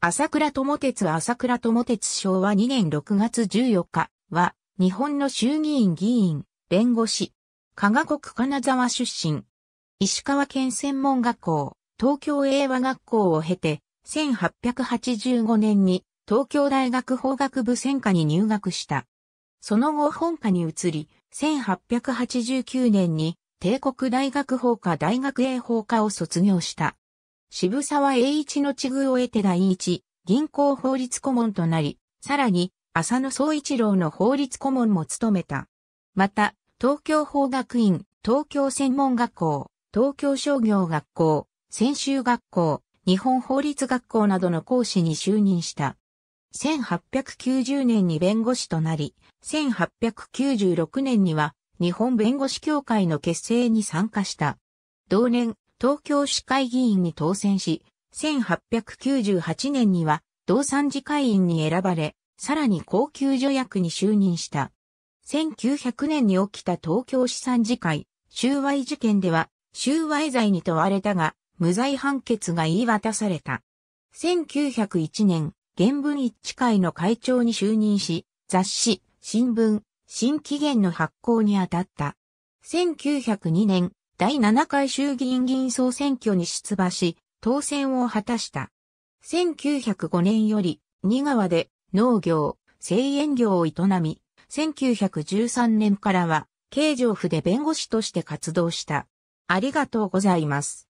朝倉智哲朝倉智哲昭和2年6月14日は、日本の衆議院議員、弁護士、加賀国金沢出身、石川県専門学校、東京英和学校を経て、1885年に東京大学法学部専科に入学した。その後本科に移り、1889年に帝国大学法科大学英法科を卒業した。渋沢栄一の地遇を得て第一、銀行法律顧問となり、さらに、浅野総一郎の法律顧問も務めた。また、東京法学院、東京専門学校、東京商業学校、専修学校、日本法律学校などの講師に就任した。1890年に弁護士となり、1896年には日本弁護士協会の結成に参加した。同年、東京市会議員に当選し、1898年には同参事会員に選ばれ、さらに高級助役に就任した。1900年に起きた東京市参事会、収賄事件では、収賄罪に問われたが、無罪判決が言い渡された。1901年、原文一致会の会長に就任し、雑誌、新聞、新期限の発行に当たった。1902年、第7回衆議院議員総選挙に出馬し、当選を果たした。1905年より、新川で農業、製塩業を営み、1913年からは、京城府で弁護士として活動した。ありがとうございます。